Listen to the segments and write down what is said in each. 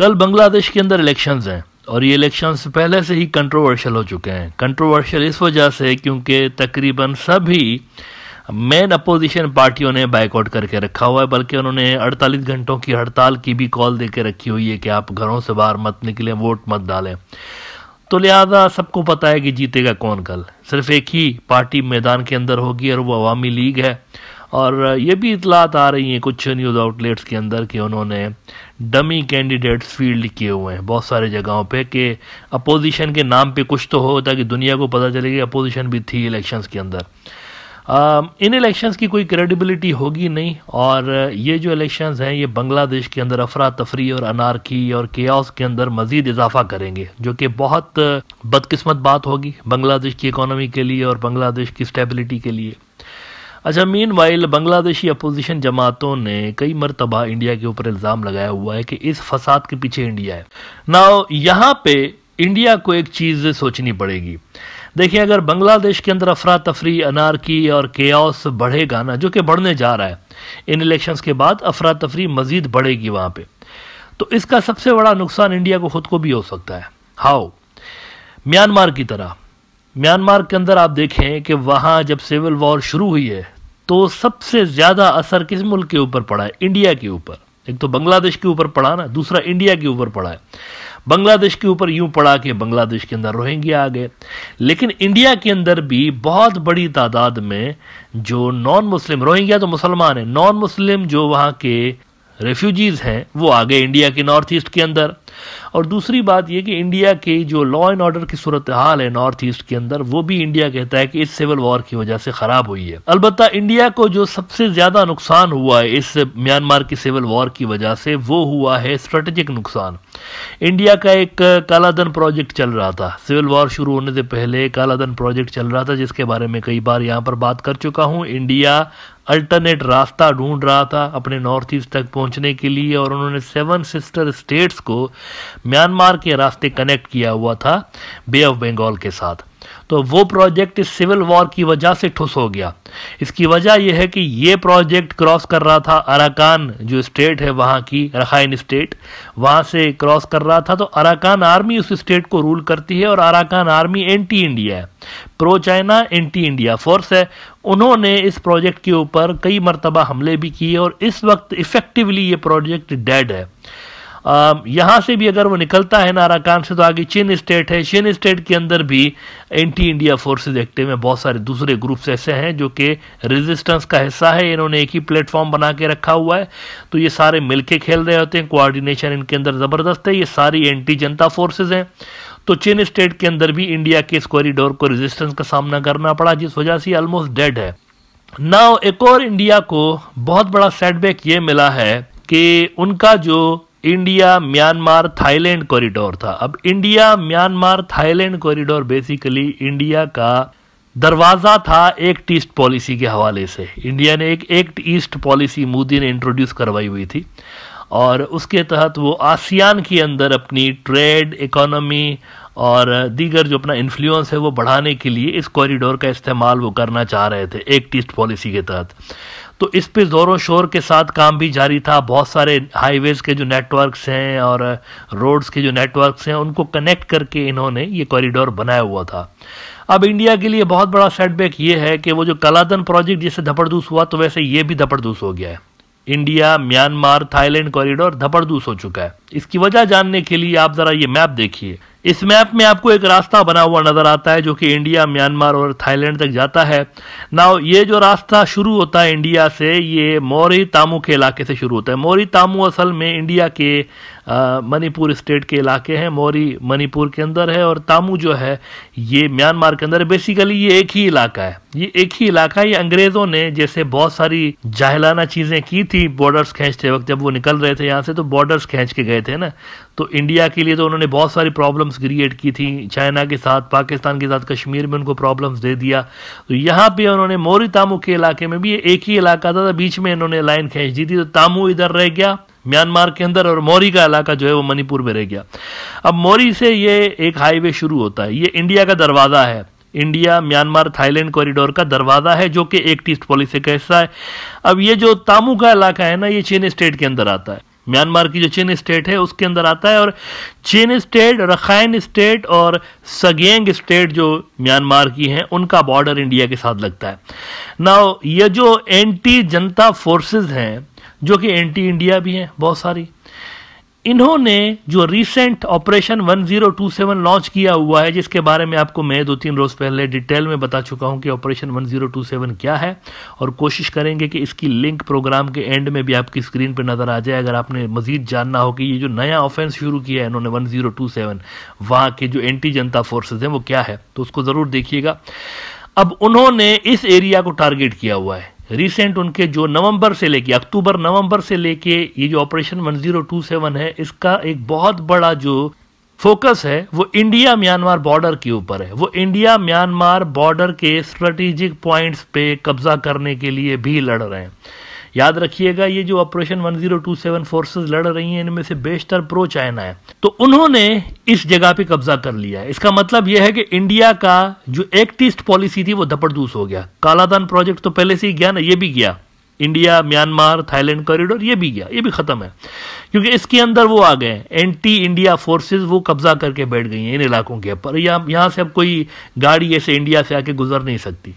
कल बांग्लादेश के अंदर इलेक्शंस हैं और ये इलेक्शंस पहले से ही कंट्रोवर्शियल हो चुके हैं कंट्रोवर्शियल इस वजह से क्योंकि तकरीबन सभी मेन अपोजिशन पार्टियों ने बाइकआउट करके रखा हुआ है बल्कि उन्होंने 48 घंटों की हड़ताल की भी कॉल दे के रखी हुई है कि आप घरों से बाहर मत निकलें वोट मत डालें तो लिहाजा सबको पता है कि जीतेगा कौन कल सिर्फ एक ही पार्टी मैदान के अंदर होगी और वो अवामी लीग है और ये भी इतलात आ रही हैं कुछ न्यूज़ आउटलेट्स के अंदर कि उन्होंने डमी कैंडिडेट्स फील्ड किए हुए हैं बहुत सारे जगहों पे कि अपोजिशन के नाम पे कुछ तो हो ताकि दुनिया को पता चले कि अपोजिशन भी थी इलेक्शंस के अंदर आ, इन इलेक्शंस की कोई क्रेडिबिलिटी होगी नहीं और ये जो इलेक्शंस हैं ये बांग्लादेश के अंदर अफरा तफरी और अनारकी और केस के अंदर मजीद इजाफा करेंगे जो कि बहुत बदकिस्मत बात होगी बांग्लादेश की इकोनॉमी के लिए और बांग्लादेश की स्टेबिलिटी के लिए अच्छा मीन वाइल बांग्लादेशी अपोजिशन जमातों ने कई मरतबा इंडिया के ऊपर इल्ज़ाम लगाया हुआ है कि इस फसाद के पीछे इंडिया है ना यहाँ पे इंडिया को एक चीज़ सोचनी पड़ेगी देखिए अगर बांग्लादेश के अंदर अफरा तफरी अनारकी और के बढ़ेगा ना जो कि बढ़ने जा रहा है इन इलेक्शन के बाद अफरा तफरी मजीद बढ़ेगी वहां पर तो इसका सबसे बड़ा नुकसान इंडिया को खुद को भी हो सकता है हाउ म्यांमार की तरह म्यांमार के अंदर आप देखें कि वहाँ जब सिविल वॉर शुरू हुई है तो सबसे ज़्यादा असर किस मुल्क के ऊपर पड़ा है इंडिया के ऊपर एक तो बांग्लादेश के ऊपर पड़ा ना दूसरा इंडिया के ऊपर पड़ा है बांग्लादेश के ऊपर यूं पड़ा कि बांग्लादेश के अंदर रोहिंग्या आ गए लेकिन इंडिया के अंदर भी बहुत बड़ी तादाद में जो नॉन मुस्लिम रोहिंग्या तो मुसलमान है नॉन मुस्लिम जो वहाँ के रेफ्यूजीज़ हैं वो आ गए इंडिया के नॉर्थ ईस्ट के अंदर और दूसरी बात यह कि इंडिया के जो लॉ एंड ऑर्डर की सूरत हाल है नॉर्थ ईस्ट के अंदर वो भी इंडिया कहता है कि इस सिविल वॉर की वजह से खराब हुई है अलबत्त इंडिया को जो सबसे ज्यादा नुकसान हुआ है इस म्यांमार की सिविल वॉर की वजह से वो हुआ है स्ट्रेटेजिक नुकसान इंडिया का एक कालाधन प्रोजेक्ट चल रहा था सिविल वॉर शुरू होने से पहले कालाधन प्रोजेक्ट चल रहा था जिसके बारे में कई बार यहाँ पर बात कर चुका हूँ इंडिया अल्टरनेट रास्ता ढूंढ रहा था अपने नॉर्थ ईस्ट तक पहुंचने के लिए और उन्होंने सेवन सिस्टर स्टेट्स को म्यांमार के रास्ते कनेक्ट किया हुआ था बे ऑफ बंगाल के साथ तो वो प्रोजेक्ट इस सिविल वॉर की वजह से ठुस हो गया इसकी वजह यह है कि ये प्रोजेक्ट क्रॉस कर रहा था अराकान जो स्टेट है वहाँ की रखाइन स्टेट वहाँ से क्रॉस कर रहा था तो अराकान आर्मी उस स्टेट को रूल करती है और अराकान आर्मी एंटी इंडिया है pro China anti India force है उन्होंने इस प्रोजेक्ट के ऊपर कई मरतबा हमले भी किए और इस वक्त इफेक्टिवली ये प्रोजेक्ट डेड है यहाँ से भी अगर वो निकलता है नाराकान से तो आगे चीन स्टेट है चीन स्टेट के अंदर भी एंटी इंडिया फोर्सेज एक्टिव हुए बहुत सारे दूसरे ग्रुप्स ऐसे हैं जो कि रेजिस्टेंस का हिस्सा है इन्होंने एक ही प्लेटफॉर्म बना के रखा हुआ है तो ये सारे मिलके खेल रहे होते हैं कोऑर्डिनेशन इनके अंदर ज़बरदस्त है ये सारी एंटी जनता फोर्सेज हैं तो चीन स्टेट के अंदर भी इंडिया के इस कॉरिडोर को रेजिस्टेंस का सामना करना पड़ा जिस वजह से ऑलमोस्ट डेड है नाउ एक और इंडिया को बहुत बड़ा सेटबैक ये मिला है कि उनका जो इंडिया म्यांमार थाईलैंड कॉरिडोर था अब India Myanmar Thailand corridor basically India का दरवाज़ा था एक्ट ईस्ट पॉलिसी के हवाले से इंडिया ने एक एक्ट ईस्ट पॉलिसी मोदी ने इंट्रोड्यूस करवाई हुई थी और उसके तहत वो आसियान के अंदर अपनी ट्रेड इकोनॉमी और दीगर जो अपना इन्फ्लुएंस है वो बढ़ाने के लिए इस कॉरिडोर का इस्तेमाल वो करना चाह रहे थे एक्ट ईस्ट पॉलिसी के तहत तो इस पे ज़ोरों शोर के साथ काम भी जारी था बहुत सारे हाईवेज़ के जो नेटवर्क्स हैं और रोड्स के जो नेटवर्क्स हैं उनको कनेक्ट करके इन्होंने ये कॉरिडोर बनाया हुआ था अब इंडिया के लिए बहुत बड़ा सेटबैक ये है कि वो जो कलादन प्रोजेक्ट जिससे धपड़दूस हुआ तो वैसे ये भी धपड़दूस हो गया है इंडिया म्यांमार थाईलैंड कॉरिडोर धपड़दूस हो चुका है इसकी वजह जानने के लिए आप जरा ये मैप देखिए इस मैप में आपको एक रास्ता बना हुआ नजर आता है जो कि इंडिया म्यांमार और थाईलैंड तक जाता है ना ये जो रास्ता शुरू होता है इंडिया से ये मौरी तामू के इलाके से शुरू होता है मौरी तामू असल में इंडिया के मणिपुर स्टेट के इलाके हैं मौरी मणिपुर के अंदर है और तामू जो है ये म्यांमार के अंदर बेसिकली ये एक ही इलाका है ये एक ही इलाका है ये अंग्रेजों ने जैसे बहुत सारी जाहलाना चीजें की थी बॉर्डर्स खींचते वक्त जब वो निकल रहे थे यहाँ से तो बॉर्डर्स खींच के गए गए थे ना तो इंडिया के लिए तो उन्होंने बहुत सारी प्रॉब्लम्स क्रिएट की थी चाइना के साथ पाकिस्तान के साथ कश्मीर में उनको प्रॉब्लम्स दे दिया तो यहाँ पे उन्होंने मोरी तामू के इलाके में भी एक ही इलाका था, था तो बीच में इन्होंने लाइन खींच दी थी तो तामू इधर रह गया म्यांमार के अंदर और मौरी का इलाका जो है वो मणिपुर में रह गया अब मौरी से ये एक हाईवे शुरू होता है ये इंडिया का दरवाज़ा है इंडिया म्यांमार थाईलैंड कॉरिडोर का दरवाज़ा है जो कि एक टीस्ट पॉलिसी का हिस्सा है अब ये जो तामू का इलाका है ना ये चीन स्टेट के अंदर आता है म्यांमार की जो चीन स्टेट है उसके अंदर आता है और चीन स्टेट रखाइन स्टेट और सगेंग स्टेट जो म्यांमार की हैं उनका बॉर्डर इंडिया के साथ लगता है ना ये जो एंटी जनता फोर्सेस हैं जो कि एंटी इंडिया भी हैं बहुत सारी इन्होंने जो रिसेंट ऑपरेशन 1027 लॉन्च किया हुआ है जिसके बारे में आपको मैं दो तीन रोज़ पहले डिटेल में बता चुका हूं कि ऑपरेशन 1027 क्या है और कोशिश करेंगे कि इसकी लिंक प्रोग्राम के एंड में भी आपकी स्क्रीन पर नज़र आ जाए अगर आपने मजीद जानना हो कि ये जो नया ऑफेंस शुरू किया है इन्होंने वन जीरो के जो एंटी जनता फोर्सेज हैं वो क्या है तो उसको ज़रूर देखिएगा अब उन्होंने इस एरिया को टारगेट किया हुआ है रिसेंट उनके जो नवंबर से लेके अक्टूबर नवंबर से लेके ये जो ऑपरेशन 1027 है इसका एक बहुत बड़ा जो फोकस है वो इंडिया म्यांमार बॉर्डर के ऊपर है वो इंडिया म्यांमार बॉर्डर के स्ट्रेटेजिक पॉइंट्स पे कब्जा करने के लिए भी लड़ रहे हैं याद रखिएगा ये जो ऑपरेशन 1027 फोर्सेस लड़ रही हैं इनमें से बेशतर प्रो चाइना है तो उन्होंने इस जगह पे कब्जा कर लिया है इसका मतलब यह है कि इंडिया का जो एक्टिस्ट पॉलिसी थी वो धपड़दूस हो गया कालादान प्रोजेक्ट तो पहले से ही गया ना ये भी गया इंडिया म्यांमार थाईलैंड कॉरिडोर ये भी गया ये भी खत्म है क्योंकि इसके अंदर वो आ गए एंटी इंडिया फोर्सेस वो कब्जा करके बैठ गई हैं इन इलाकों के पर यहां से अब कोई गाड़ी ऐसे इंडिया से आके गुजर नहीं सकती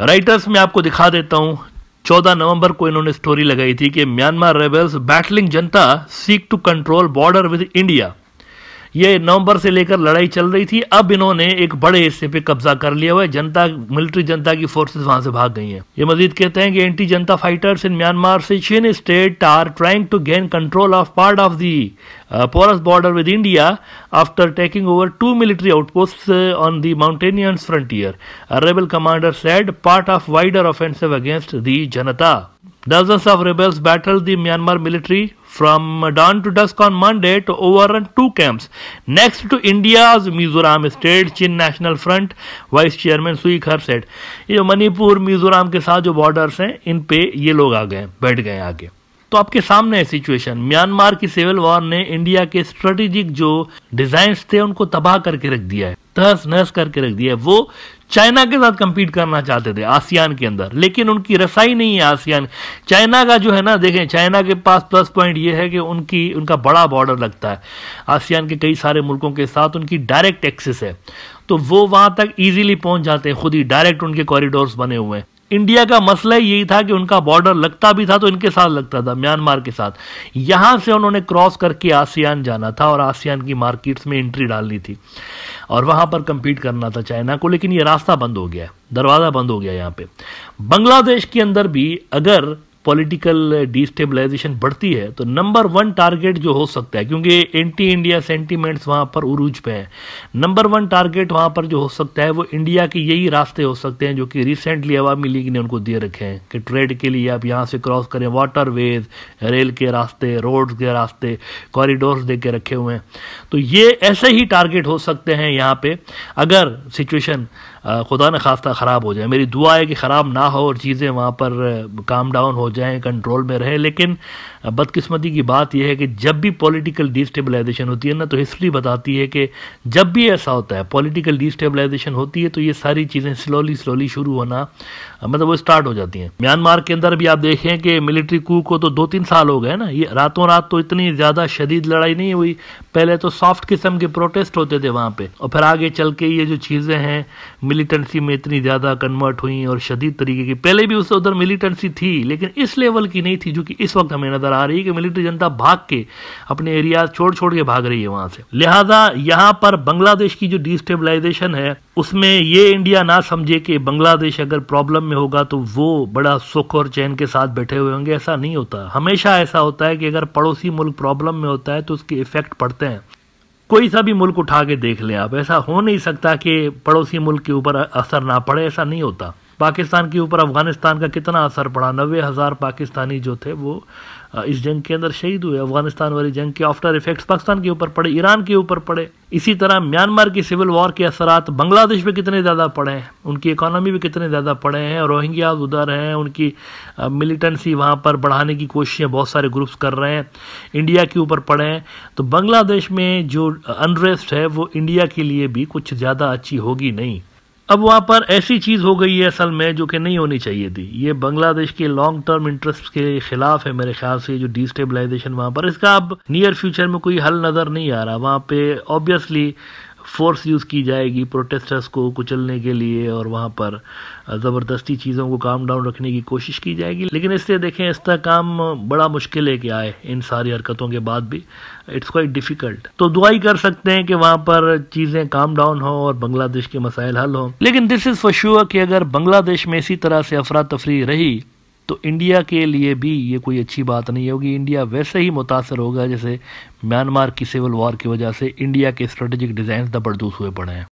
राइटर्स में आपको दिखा देता हूं 14 नवंबर को इन्होंने स्टोरी लगाई थी कि Myanmar rebels battling junta seek to control border with India ये नवंबर से लेकर लड़ाई चल रही थी अब इन्होंने एक बड़े हिस्से पे कब्जा कर लिया हुआ है जनता मिलिट्री जनता की फोर्सेज वहां से भाग गई हैं ये मजीद कहते हैं कि एंटी जनता फाइटर्स इन म्यांमार से Chin state are trying to gain control of part of the porous border with India after taking over two military outposts on the mountainous frontier rebel commander said part of wider offensive against the junta dozen of rebels battle the Myanmar military from dawn to dusk on Monday to overrun two camps. Next to India's Mizoram state, Chin National Front Vice Chairman Sui Khar said, ये मणिपुर मिजोरम के साथ जो borders हैं इन पे ये लोग आ गए बैठ गए आगे तो आपके सामने है सिचुएशन म्यांमार की सिविल वॉर ने इंडिया के स्ट्रेटेजिक जो डिजाइन थे उनको तबाह करके रख दिया है तहस नहस करके रख दिया है वो चाइना के साथ कंपीट करना चाहते थे आसियान के अंदर लेकिन उनकी रसाई नहीं है आसियान चाइना का जो है ना देखें चाइना के पास प्लस पॉइंट ये है कि उनकी उनका बड़ा बॉर्डर लगता है आसियान के कई सारे मुल्कों के साथ उनकी डायरेक्ट एक्सेस है तो वो वहाँ तक ईजिली पहुँच जाते हैं खुद ही डायरेक्ट उनके कॉरिडोर्स बने हुए हैं इंडिया का मसला ही यही था कि उनका बॉर्डर लगता भी था तो इनके साथ लगता था म्यांमार के साथ यहां से उन्होंने क्रॉस करके आसियान जाना था और आसियान की मार्केट्स में एंट्री डालनी थी और वहां पर कंपीट करना था चाइना को लेकिन ये रास्ता बंद हो गया दरवाज़ा बंद हो गया यहां पे बांग्लादेश के अंदर भी अगर पॉलिटिकल डिस्टेबलाइजेशन uh, बढ़ती है तो नंबर वन टारगेट जो हो सकता है क्योंकि एंटी इंडिया सेंटीमेंट्स वहाँ पर उरूज पे हैं नंबर वन टारगेट वहाँ पर जो हो सकता है वो इंडिया के यही रास्ते हो सकते हैं जो कि रिसेंटली अवामी लीग ने उनको दिए रखे हैं कि ट्रेड के लिए आप यहाँ से क्रॉस करें वाटर रेल के रास्ते रोड के रास्ते कॉरिडोर दे के रखे हुए हैं तो ये ऐसे ही टारगेट हो सकते हैं यहाँ पे अगर सिचुएशन खुदा न खास्ता ख़राब हो जाए मेरी दुआ है कि ख़राब ना हो और चीज़ें वहाँ पर काम डाउन हो जाएँ कंट्रोल में रहें लेकिन बदकस्मती की बात यह है कि जब भी पॉलिटिकल डिस्टेबलाइजेशन होती है ना तो हिस्ट्री बताती है कि जब भी ऐसा होता है पॉलिटिकल डिस्टेबलाइजेशन होती है तो ये सारी चीज़ें स्लोली स्लोली शुरू होना मतलब वो स्टार्ट हो जाती हैं म्यांमार के अंदर भी आप देखें कि मिलिट्री कू को तो दो तीन साल हो गए ना ये रातों रात तो इतनी ज़्यादा शदीद लड़ाई नहीं हुई पहले तो सॉफ्ट किस्म के प्रोटेस्ट होते थे वहाँ पर और फिर आगे चल के ये जो चीज़ें हैं मिलिटेंसी में इतनी ज़्यादा कन्वर्ट हुई और शदीद तरीके की पहले भी उस उधर मिलिटेंसी थी लेकिन इस लेवल की नहीं थी जो कि इस वक्त हमें नज़र आ रही है कि मिलिट्री जनता भाग के अपने एरिया छोड़ छोड़ के भाग रही है वहाँ से लिहाजा यहाँ पर बांग्लादेश की जो डिस्टेबलाइजेशन है उसमें ये इंडिया ना समझे कि बांग्लादेश अगर प्रॉब्लम में होगा तो वो बड़ा सुख और चैन के साथ बैठे हुए होंगे ऐसा नहीं होता हमेशा ऐसा होता है कि अगर पड़ोसी मुल्क प्रॉब्लम में होता है तो उसके इफेक्ट पड़ते हैं कोई सा भी मुल्क उठा के देख ले आप ऐसा हो नहीं सकता कि पड़ोसी मुल्क के ऊपर असर ना पड़े ऐसा नहीं होता पाकिस्तान के ऊपर अफगानिस्तान का कितना असर पड़ा नबे हज़ार पाकिस्तानी जो थे वो इस जंग के अंदर शहीद हुए अफगानिस्तान वाली जंग के आफ्टर इफेक्ट्स पाकिस्तान के ऊपर पड़े ईरान के ऊपर पड़े इसी तरह म्यांमार की सिविल वॉर के असरात बांग्लादेश पे कितने ज़्यादा पड़े हैं उनकी इकानमी भी कितने ज़्यादा पड़े हैं रोहिंग्याज उधर हैं उनकी मिलिटेंसी वहाँ पर बढ़ाने की कोशिशें बहुत सारे ग्रुप्स कर रहे हैं इंडिया के ऊपर पड़े हैं तो बांग्लादेश में जो अनरेस्ट है वो इंडिया के लिए भी कुछ ज़्यादा अच्छी होगी नहीं अब वहाँ पर ऐसी चीज़ हो गई है असल में जो कि नहीं होनी चाहिए थी ये बांग्लादेश के लॉन्ग टर्म इंटरेस्ट के खिलाफ है मेरे ख्याल से जो डिस्टेबलाइजेशन वहाँ पर इसका अब नियर फ्यूचर में कोई हल नज़र नहीं आ रहा वहाँ पे ऑब्वियसली फोर्स यूज़ की जाएगी प्रोटेस्टर्स को कुचलने के लिए और वहाँ पर ज़बरदस्ती चीज़ों को काम डाउन रखने की कोशिश की जाएगी लेकिन इससे देखें इसका काम बड़ा मुश्किल है कि आए इन सारी हरकतों के बाद भी इट्स क्वाइट डिफ़िकल्ट तो दुआ ही कर सकते हैं कि वहाँ पर चीज़ें काम डाउन हों और बांग्लादेश के मसाइल हल हों लेकिन दिस इज़ फॉर श्योर कि अगर बांग्लादेश में इसी तरह से अफरा तफरी रही तो इंडिया के लिए भी ये कोई अच्छी बात नहीं होगी इंडिया वैसे ही मुतासर होगा जैसे म्यांमार की सिविल वॉर की वजह से इंडिया के स्ट्रेटेजिक डिज़ाइन दबड़दूस हुए पड़े हैं